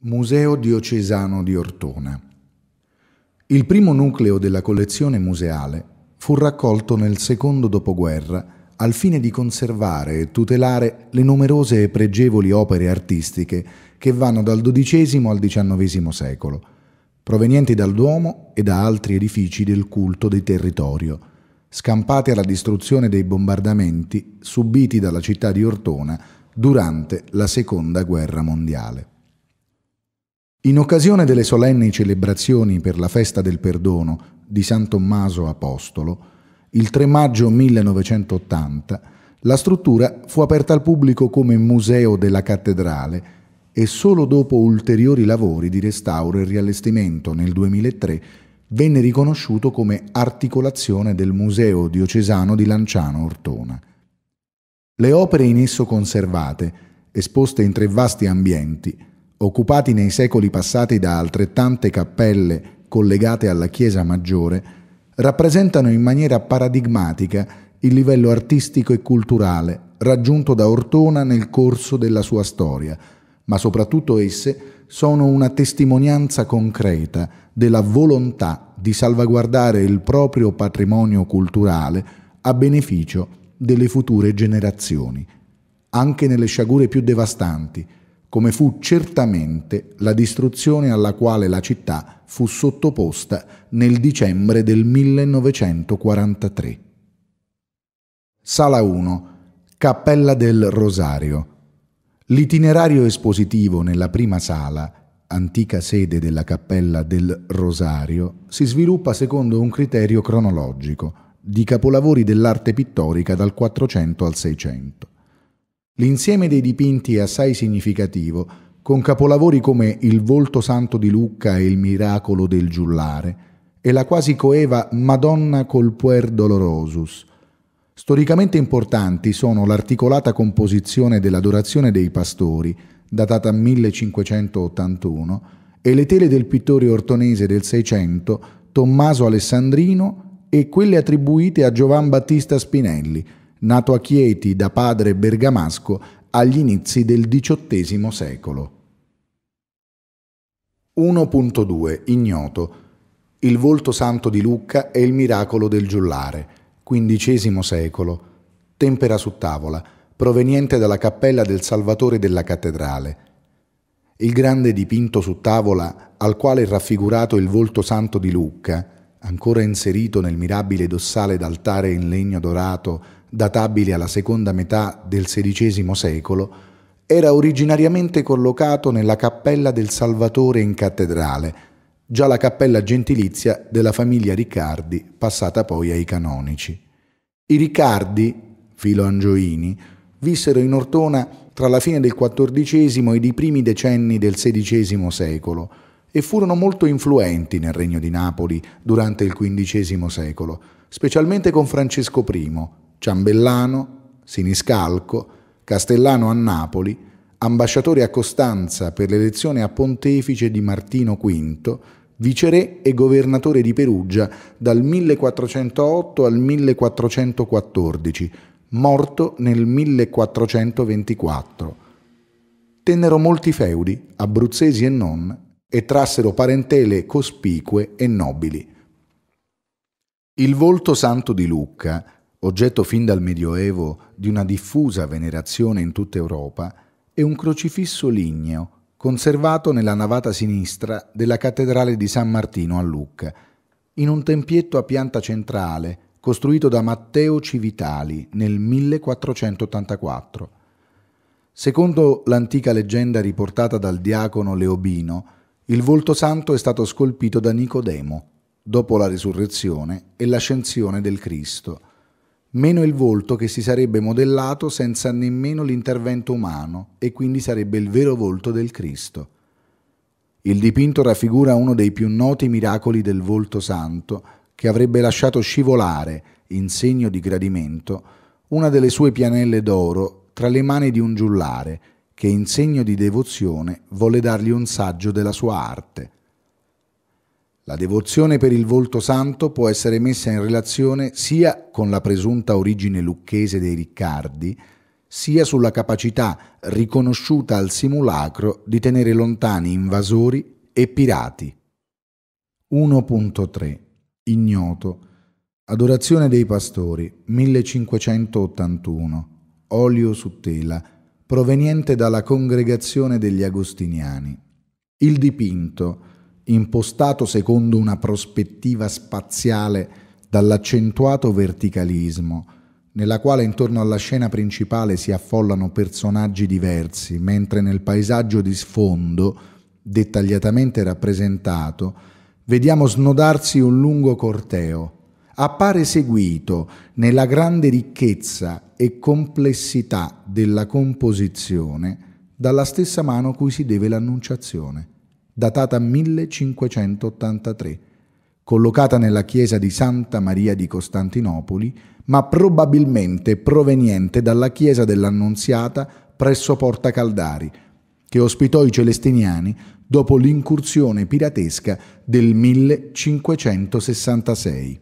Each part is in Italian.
Museo diocesano di Ortona. Il primo nucleo della collezione museale fu raccolto nel secondo dopoguerra al fine di conservare e tutelare le numerose e pregevoli opere artistiche che vanno dal XII al XIX secolo, provenienti dal Duomo e da altri edifici del culto del territorio, scampate alla distruzione dei bombardamenti subiti dalla città di Ortona durante la Seconda Guerra Mondiale. In occasione delle solenni celebrazioni per la festa del perdono di San Tommaso Apostolo, il 3 maggio 1980, la struttura fu aperta al pubblico come museo della cattedrale e solo dopo ulteriori lavori di restauro e riallestimento nel 2003 venne riconosciuto come articolazione del Museo diocesano di Lanciano Ortona. Le opere in esso conservate, esposte in tre vasti ambienti, occupati nei secoli passati da altrettante cappelle collegate alla chiesa maggiore, rappresentano in maniera paradigmatica il livello artistico e culturale raggiunto da Ortona nel corso della sua storia, ma soprattutto esse sono una testimonianza concreta della volontà di salvaguardare il proprio patrimonio culturale a beneficio delle future generazioni, anche nelle sciagure più devastanti, come fu certamente la distruzione alla quale la città fu sottoposta nel dicembre del 1943. Sala 1. Cappella del Rosario. L'itinerario espositivo nella prima sala antica sede della Cappella del Rosario, si sviluppa secondo un criterio cronologico di capolavori dell'arte pittorica dal 400 al 600. L'insieme dei dipinti è assai significativo, con capolavori come Il volto santo di Lucca e Il miracolo del giullare e la quasi coeva Madonna col puer dolorosus. Storicamente importanti sono l'articolata composizione dell'adorazione dei pastori, datata 1581, e le tele del pittore ortonese del Seicento Tommaso Alessandrino e quelle attribuite a Giovan Battista Spinelli, nato a Chieti da padre bergamasco agli inizi del XVIII secolo. 1.2 Ignoto Il volto santo di Lucca e il miracolo del giullare, XV secolo, tempera su tavola, proveniente dalla cappella del Salvatore della cattedrale. Il grande dipinto su tavola, al quale è raffigurato il volto santo di Lucca, ancora inserito nel mirabile dossale d'altare in legno dorato, databile alla seconda metà del XVI secolo, era originariamente collocato nella cappella del Salvatore in cattedrale, già la cappella gentilizia della famiglia Riccardi, passata poi ai canonici. I Riccardi, filo Angioini, vissero in Ortona tra la fine del XIV ed i primi decenni del XVI secolo e furono molto influenti nel Regno di Napoli durante il XV secolo, specialmente con Francesco I, Ciambellano, Siniscalco, Castellano a Napoli, ambasciatore a Costanza per l'elezione a pontefice di Martino V, viceré e governatore di Perugia dal 1408 al 1414, morto nel 1424. Tennero molti feudi, abruzzesi e non, e trassero parentele cospicue e nobili. Il volto santo di Lucca oggetto fin dal Medioevo di una diffusa venerazione in tutta Europa, è un crocifisso ligneo conservato nella navata sinistra della cattedrale di San Martino a Lucca, in un tempietto a pianta centrale costruito da Matteo Civitali nel 1484. Secondo l'antica leggenda riportata dal diacono Leobino, il volto santo è stato scolpito da Nicodemo dopo la risurrezione e l'ascensione del Cristo meno il volto che si sarebbe modellato senza nemmeno l'intervento umano e quindi sarebbe il vero volto del Cristo. Il dipinto raffigura uno dei più noti miracoli del volto santo che avrebbe lasciato scivolare, in segno di gradimento, una delle sue pianelle d'oro tra le mani di un giullare che in segno di devozione volle dargli un saggio della sua arte. La devozione per il volto santo può essere messa in relazione sia con la presunta origine lucchese dei Riccardi, sia sulla capacità riconosciuta al simulacro di tenere lontani invasori e pirati. 1.3 Ignoto Adorazione dei pastori 1581 Olio su tela proveniente dalla congregazione degli agostiniani. Il dipinto impostato secondo una prospettiva spaziale dall'accentuato verticalismo, nella quale intorno alla scena principale si affollano personaggi diversi, mentre nel paesaggio di sfondo, dettagliatamente rappresentato, vediamo snodarsi un lungo corteo. Appare seguito nella grande ricchezza e complessità della composizione dalla stessa mano cui si deve l'annunciazione datata 1583, collocata nella chiesa di Santa Maria di Costantinopoli, ma probabilmente proveniente dalla chiesa dell'Annunziata presso Porta Caldari, che ospitò i celestiniani dopo l'incursione piratesca del 1566.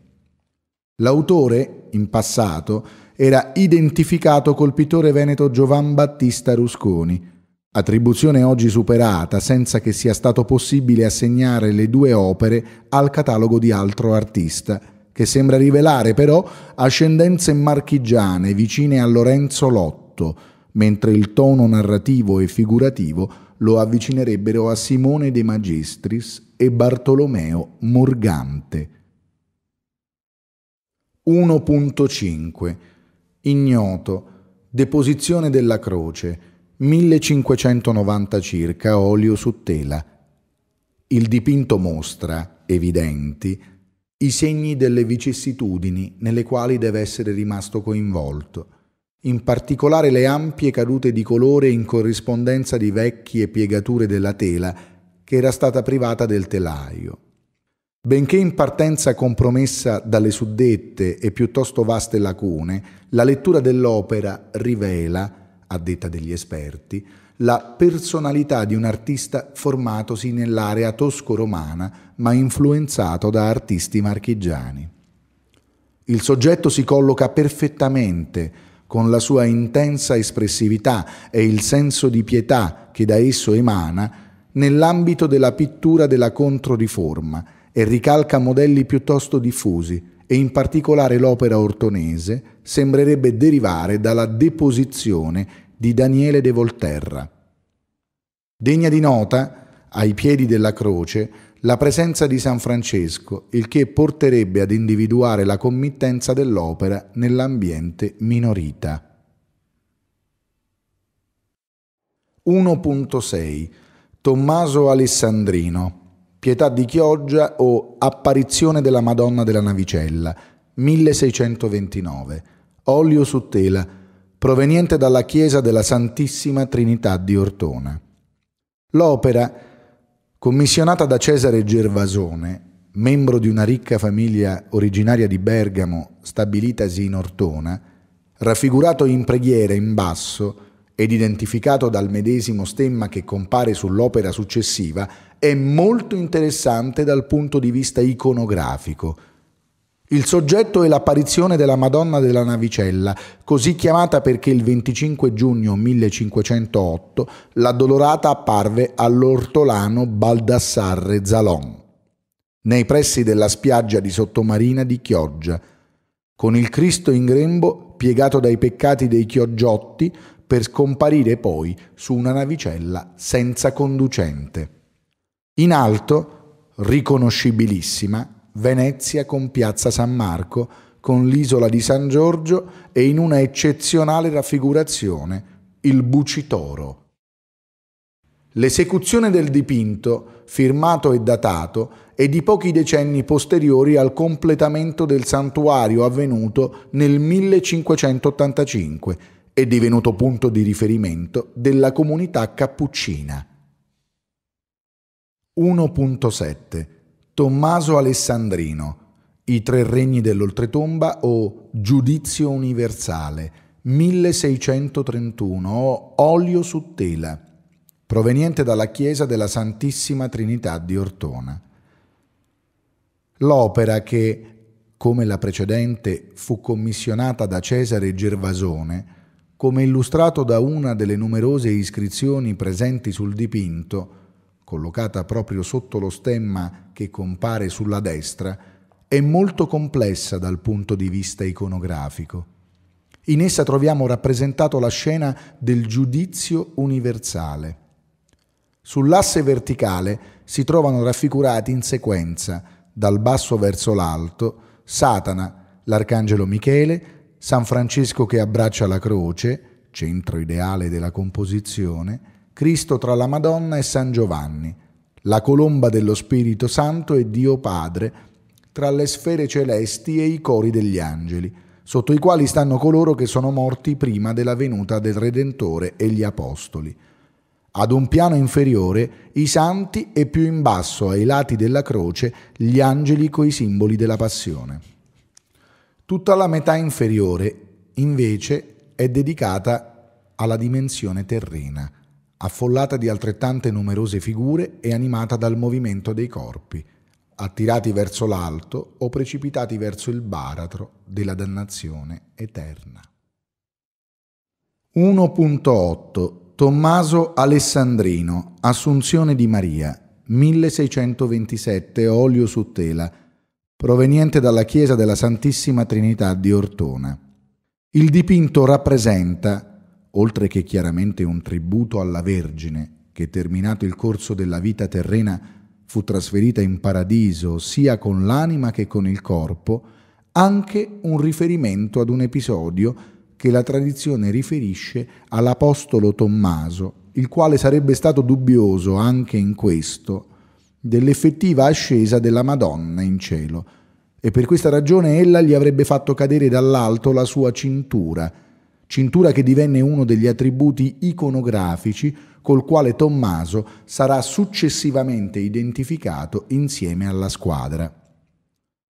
L'autore, in passato, era identificato col pittore veneto Giovan Battista Rusconi, attribuzione oggi superata senza che sia stato possibile assegnare le due opere al catalogo di altro artista, che sembra rivelare però ascendenze marchigiane vicine a Lorenzo Lotto, mentre il tono narrativo e figurativo lo avvicinerebbero a Simone De Magistris e Bartolomeo Morgante. 1.5 Ignoto Deposizione della croce 1590 circa, olio su tela. Il dipinto mostra, evidenti, i segni delle vicissitudini nelle quali deve essere rimasto coinvolto, in particolare le ampie cadute di colore in corrispondenza di vecchie piegature della tela che era stata privata del telaio. Benché in partenza compromessa dalle suddette e piuttosto vaste lacune, la lettura dell'opera rivela, a detta degli esperti, la personalità di un artista formatosi nell'area tosco-romana ma influenzato da artisti marchigiani. Il soggetto si colloca perfettamente con la sua intensa espressività e il senso di pietà che da esso emana nell'ambito della pittura della Controriforma e ricalca modelli piuttosto diffusi, e in particolare l'opera ortonese sembrerebbe derivare dalla deposizione di Daniele de Volterra. Degna di nota, ai piedi della croce, la presenza di San Francesco, il che porterebbe ad individuare la committenza dell'opera nell'ambiente minorita. 1.6 Tommaso Alessandrino Pietà di Chioggia o Apparizione della Madonna della Navicella, 1629, olio su tela, proveniente dalla chiesa della Santissima Trinità di Ortona. L'opera, commissionata da Cesare Gervasone, membro di una ricca famiglia originaria di Bergamo, stabilitasi in Ortona, raffigurato in preghiera in basso ed identificato dal medesimo stemma che compare sull'opera successiva, è molto interessante dal punto di vista iconografico. Il soggetto è l'apparizione della Madonna della Navicella, così chiamata perché il 25 giugno 1508 l'addolorata apparve all'ortolano Baldassarre Zalon, nei pressi della spiaggia di Sottomarina di Chioggia, con il Cristo in grembo piegato dai peccati dei chioggiotti per scomparire poi su una navicella senza conducente. In alto, riconoscibilissima, Venezia con piazza San Marco, con l'isola di San Giorgio e in una eccezionale raffigurazione, il Bucitoro. L'esecuzione del dipinto, firmato e datato, è di pochi decenni posteriori al completamento del santuario avvenuto nel 1585 e divenuto punto di riferimento della comunità cappuccina. 1.7 Tommaso Alessandrino I tre regni dell'oltretomba o Giudizio universale 1631 Olio su tela proveniente dalla chiesa della Santissima Trinità di Ortona. L'opera che, come la precedente, fu commissionata da Cesare Gervasone, come illustrato da una delle numerose iscrizioni presenti sul dipinto, collocata proprio sotto lo stemma che compare sulla destra, è molto complessa dal punto di vista iconografico. In essa troviamo rappresentato la scena del giudizio universale. Sull'asse verticale si trovano raffigurati in sequenza, dal basso verso l'alto, Satana, l'arcangelo Michele, San Francesco che abbraccia la croce, centro ideale della composizione, Cristo tra la Madonna e San Giovanni, la colomba dello Spirito Santo e Dio Padre, tra le sfere celesti e i cori degli angeli, sotto i quali stanno coloro che sono morti prima della venuta del Redentore e gli Apostoli. Ad un piano inferiore i santi e più in basso ai lati della croce gli angeli coi simboli della passione. Tutta la metà inferiore, invece, è dedicata alla dimensione terrena affollata di altrettante numerose figure e animata dal movimento dei corpi, attirati verso l'alto o precipitati verso il baratro della dannazione eterna. 1.8 Tommaso Alessandrino, Assunzione di Maria, 1627 olio su tela, proveniente dalla chiesa della Santissima Trinità di Ortona. Il dipinto rappresenta oltre che chiaramente un tributo alla Vergine, che terminato il corso della vita terrena fu trasferita in paradiso sia con l'anima che con il corpo, anche un riferimento ad un episodio che la tradizione riferisce all'Apostolo Tommaso, il quale sarebbe stato dubbioso anche in questo dell'effettiva ascesa della Madonna in cielo, e per questa ragione ella gli avrebbe fatto cadere dall'alto la sua cintura, cintura che divenne uno degli attributi iconografici col quale Tommaso sarà successivamente identificato insieme alla squadra.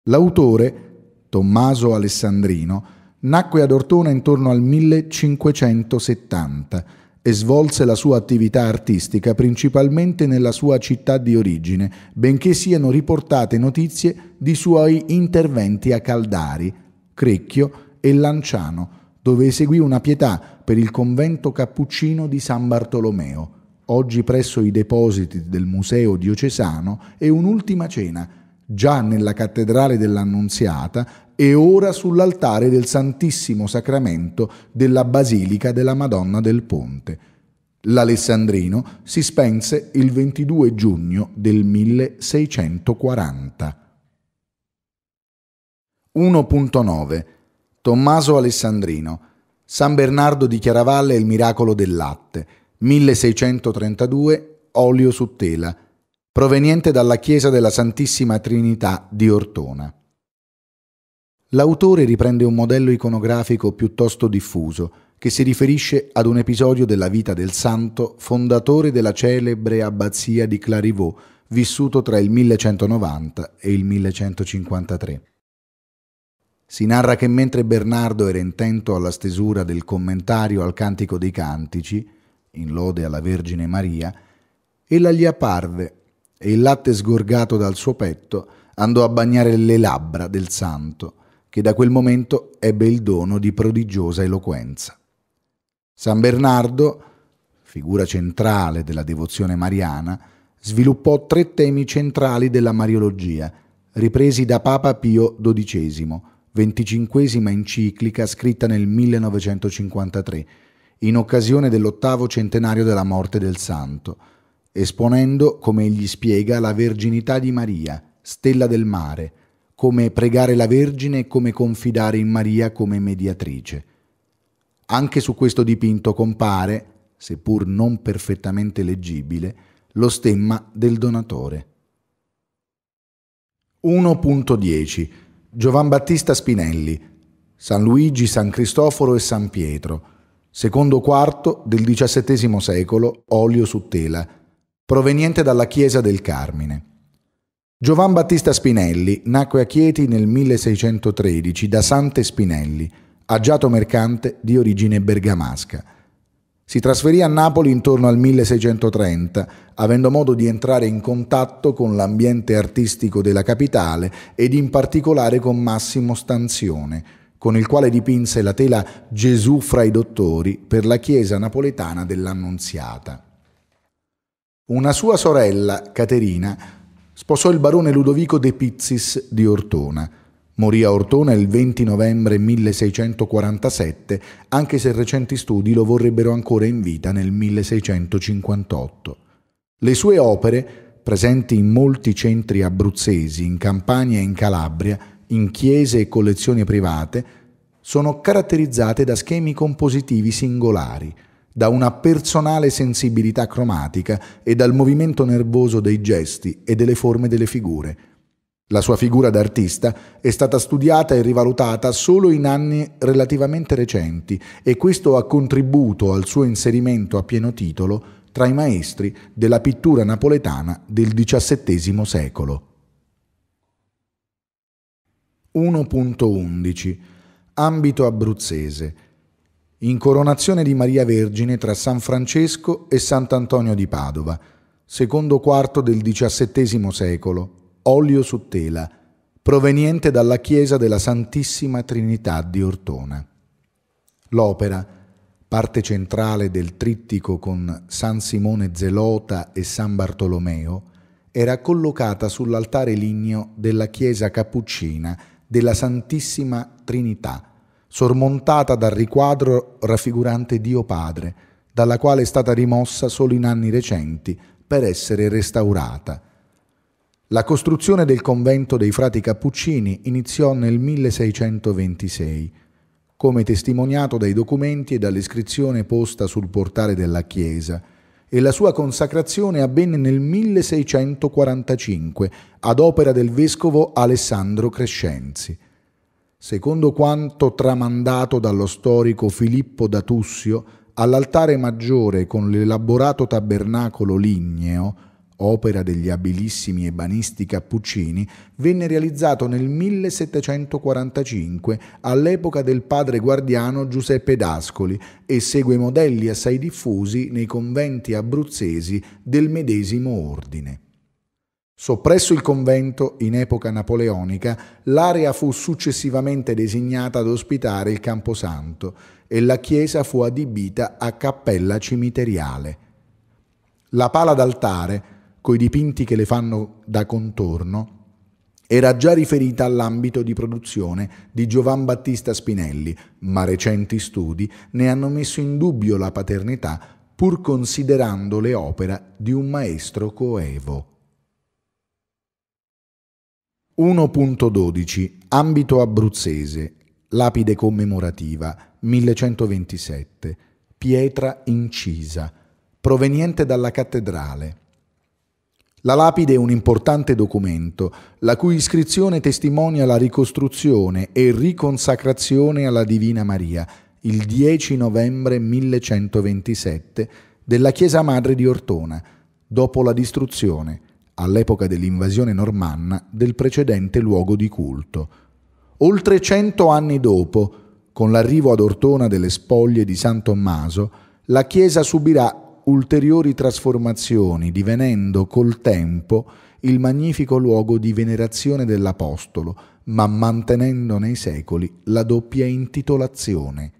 L'autore, Tommaso Alessandrino, nacque ad Ortona intorno al 1570 e svolse la sua attività artistica principalmente nella sua città di origine, benché siano riportate notizie di suoi interventi a Caldari, Crecchio e Lanciano, dove eseguì una pietà per il convento cappuccino di San Bartolomeo, oggi presso i depositi del Museo diocesano, e un'ultima cena, già nella cattedrale dell'Annunziata e ora sull'altare del Santissimo Sacramento della Basilica della Madonna del Ponte. L'Alessandrino si spense il 22 giugno del 1640. 1.9 Tommaso Alessandrino, San Bernardo di Chiaravalle e il miracolo del latte, 1632, olio su tela, proveniente dalla chiesa della Santissima Trinità di Ortona. L'autore riprende un modello iconografico piuttosto diffuso che si riferisce ad un episodio della vita del santo fondatore della celebre abbazia di Clarivaux, vissuto tra il 1190 e il 1153. Si narra che mentre Bernardo era intento alla stesura del commentario al Cantico dei Cantici, in lode alla Vergine Maria, ella gli apparve e il latte sgorgato dal suo petto andò a bagnare le labbra del santo, che da quel momento ebbe il dono di prodigiosa eloquenza. San Bernardo, figura centrale della devozione mariana, sviluppò tre temi centrali della mariologia, ripresi da Papa Pio XII, venticinquesima enciclica scritta nel 1953, in occasione dell'ottavo centenario della morte del santo, esponendo, come egli spiega, la verginità di Maria, stella del mare, come pregare la Vergine e come confidare in Maria come mediatrice. Anche su questo dipinto compare, seppur non perfettamente leggibile, lo stemma del donatore. 1.10 Giovan Battista Spinelli, San Luigi, San Cristoforo e San Pietro, secondo quarto del XVII secolo, olio su tela, proveniente dalla chiesa del Carmine. Giovan Battista Spinelli nacque a Chieti nel 1613 da Sante Spinelli, agiato mercante di origine bergamasca. Si trasferì a Napoli intorno al 1630, avendo modo di entrare in contatto con l'ambiente artistico della capitale ed in particolare con Massimo Stanzione, con il quale dipinse la tela Gesù fra i dottori per la chiesa napoletana dell'Annunziata. Una sua sorella, Caterina, sposò il barone Ludovico De Pizzis di Ortona, Morì a Ortona il 20 novembre 1647, anche se recenti studi lo vorrebbero ancora in vita nel 1658. Le sue opere, presenti in molti centri abruzzesi, in Campania e in Calabria, in chiese e collezioni private, sono caratterizzate da schemi compositivi singolari, da una personale sensibilità cromatica e dal movimento nervoso dei gesti e delle forme delle figure, la sua figura d'artista è stata studiata e rivalutata solo in anni relativamente recenti e questo ha contribuito al suo inserimento a pieno titolo tra i maestri della pittura napoletana del XVII secolo. 1.11 Ambito abruzzese Incoronazione di Maria Vergine tra San Francesco e Sant'Antonio di Padova, secondo quarto del XVII secolo, olio su tela, proveniente dalla chiesa della Santissima Trinità di Ortona. L'opera, parte centrale del trittico con San Simone Zelota e San Bartolomeo, era collocata sull'altare ligneo della chiesa cappuccina della Santissima Trinità, sormontata dal riquadro raffigurante Dio Padre, dalla quale è stata rimossa solo in anni recenti per essere restaurata la costruzione del convento dei frati cappuccini iniziò nel 1626, come testimoniato dai documenti e dall'iscrizione posta sul portale della chiesa, e la sua consacrazione avvenne nel 1645 ad opera del vescovo Alessandro Crescenzi. Secondo quanto tramandato dallo storico Filippo da Tussio, all'altare maggiore con l'elaborato tabernacolo ligneo opera degli abilissimi ebanisti cappuccini, venne realizzato nel 1745 all'epoca del padre guardiano Giuseppe D'Ascoli e segue modelli assai diffusi nei conventi abruzzesi del medesimo ordine. Soppresso il convento in epoca napoleonica, l'area fu successivamente designata ad ospitare il Camposanto e la chiesa fu adibita a cappella cimiteriale. La pala d'altare coi dipinti che le fanno da contorno, era già riferita all'ambito di produzione di Giovan Battista Spinelli, ma recenti studi ne hanno messo in dubbio la paternità pur considerando le opera di un maestro coevo. 1.12 Ambito abruzzese Lapide commemorativa 1127 Pietra incisa proveniente dalla cattedrale la lapide è un importante documento, la cui iscrizione testimonia la ricostruzione e riconsacrazione alla Divina Maria il 10 novembre 1127 della Chiesa Madre di Ortona, dopo la distruzione, all'epoca dell'invasione normanna, del precedente luogo di culto. Oltre cento anni dopo, con l'arrivo ad Ortona delle spoglie di San Tommaso, la Chiesa subirà ulteriori trasformazioni, divenendo col tempo il magnifico luogo di venerazione dell'Apostolo, ma mantenendo nei secoli la doppia intitolazione